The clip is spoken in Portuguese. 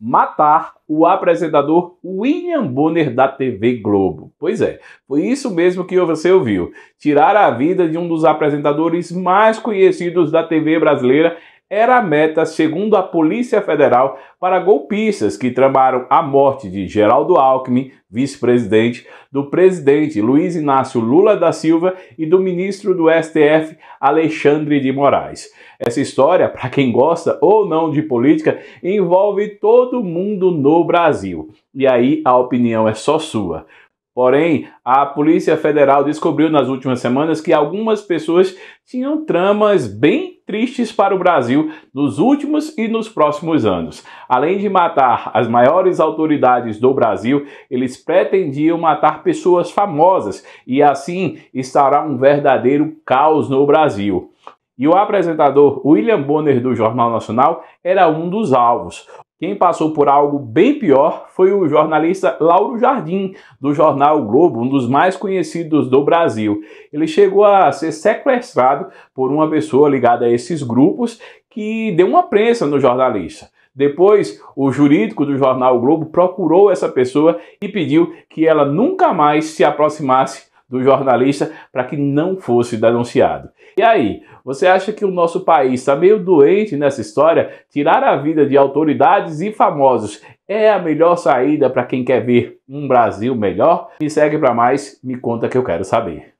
matar o apresentador William Bonner da TV Globo. Pois é, foi isso mesmo que você ouviu. Tirar a vida de um dos apresentadores mais conhecidos da TV brasileira era a meta, segundo a Polícia Federal, para golpistas que tramaram a morte de Geraldo Alckmin, vice-presidente, do presidente Luiz Inácio Lula da Silva e do ministro do STF, Alexandre de Moraes. Essa história, para quem gosta ou não de política, envolve todo mundo no Brasil. E aí a opinião é só sua. Porém, a Polícia Federal descobriu nas últimas semanas que algumas pessoas tinham tramas bem tristes para o Brasil nos últimos e nos próximos anos. Além de matar as maiores autoridades do Brasil, eles pretendiam matar pessoas famosas e assim estará um verdadeiro caos no Brasil. E o apresentador William Bonner do Jornal Nacional era um dos alvos. Quem passou por algo bem pior foi o jornalista Lauro Jardim, do jornal Globo, um dos mais conhecidos do Brasil. Ele chegou a ser sequestrado por uma pessoa ligada a esses grupos que deu uma prensa no jornalista. Depois, o jurídico do jornal Globo procurou essa pessoa e pediu que ela nunca mais se aproximasse do jornalista para que não fosse denunciado. E aí, você acha que o nosso país está meio doente nessa história? Tirar a vida de autoridades e famosos é a melhor saída para quem quer ver um Brasil melhor? Me segue para mais, me conta que eu quero saber.